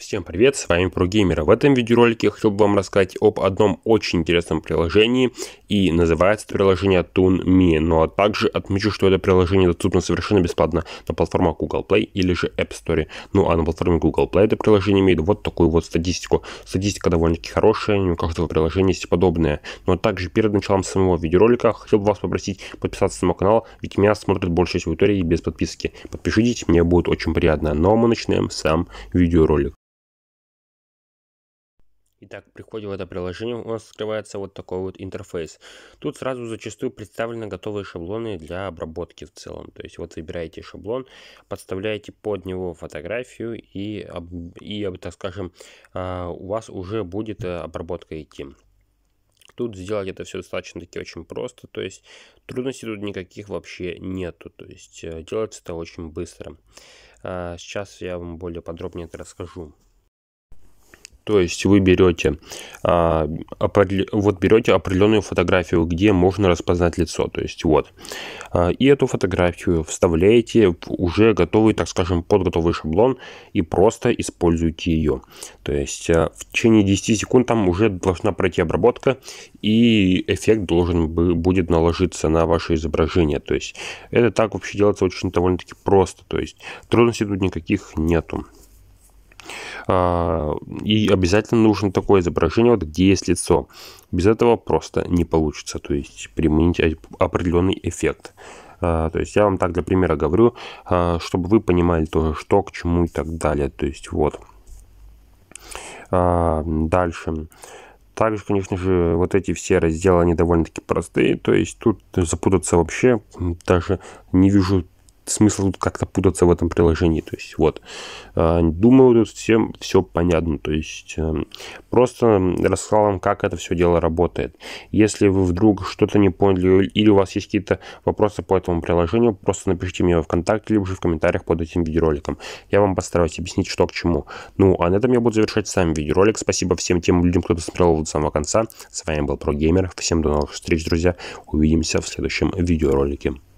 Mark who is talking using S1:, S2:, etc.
S1: Всем привет, с вами ProGamer. В этом видеоролике я хотел бы вам рассказать об одном очень интересном приложении, и называется это приложение TuneMe, но ну, а также отмечу, что это приложение доступно совершенно бесплатно на платформах Google Play или же App Store. Ну а на платформе Google Play это приложение имеет вот такую вот статистику. Статистика довольно-таки хорошая, у каждого приложения есть подобное. Но ну, а также перед началом самого видеоролика хотел бы вас попросить подписаться на мой канал, ведь меня смотрит большая часть аудитории без подписки. Подпишитесь, мне будет очень приятно. Но ну, а мы начинаем сам видеоролик. Итак, приходим в это приложение, у нас открывается вот такой вот интерфейс. Тут сразу зачастую представлены готовые шаблоны для обработки в целом. То есть вот выбираете шаблон, подставляете под него фотографию и, и так скажем, а, у вас уже будет э, обработка идти. Тут сделать это все достаточно таки очень просто, то есть трудностей тут никаких вообще нету, то есть э, делается это очень быстро. А, сейчас я вам более подробнее это расскажу. То есть вы берете, а, определ... вот берете определенную фотографию, где можно распознать лицо, то есть вот. А, и эту фотографию вставляете в уже готовый, так скажем, подготовый шаблон и просто используете ее. То есть а, в течение 10 секунд там уже должна пройти обработка и эффект должен будет наложиться на ваше изображение. То есть это так вообще делается очень довольно-таки просто. То есть трудностей тут никаких нету. А, и обязательно нужно такое изображение, вот где есть лицо. Без этого просто не получится, то есть применить определенный эффект. А, то есть я вам так для примера говорю, а, чтобы вы понимали тоже, что к чему и так далее. То есть вот. Дальше. Также, конечно же, вот эти все разделы, они довольно-таки простые, то есть тут запутаться вообще даже не вижу смысл тут как-то путаться в этом приложении. То есть, вот. Э, Думаю, всем все понятно. То есть, э, просто рассказал вам, как это все дело работает. Если вы вдруг что-то не поняли или у вас есть какие-то вопросы по этому приложению, просто напишите мне в ВКонтакте, либо же в комментариях под этим видеороликом. Я вам постараюсь объяснить, что к чему. Ну, а на этом я буду завершать сам видеоролик. Спасибо всем тем людям, кто досмотрел до самого конца. С вами был ProGamer. Всем до новых встреч, друзья. Увидимся в следующем видеоролике.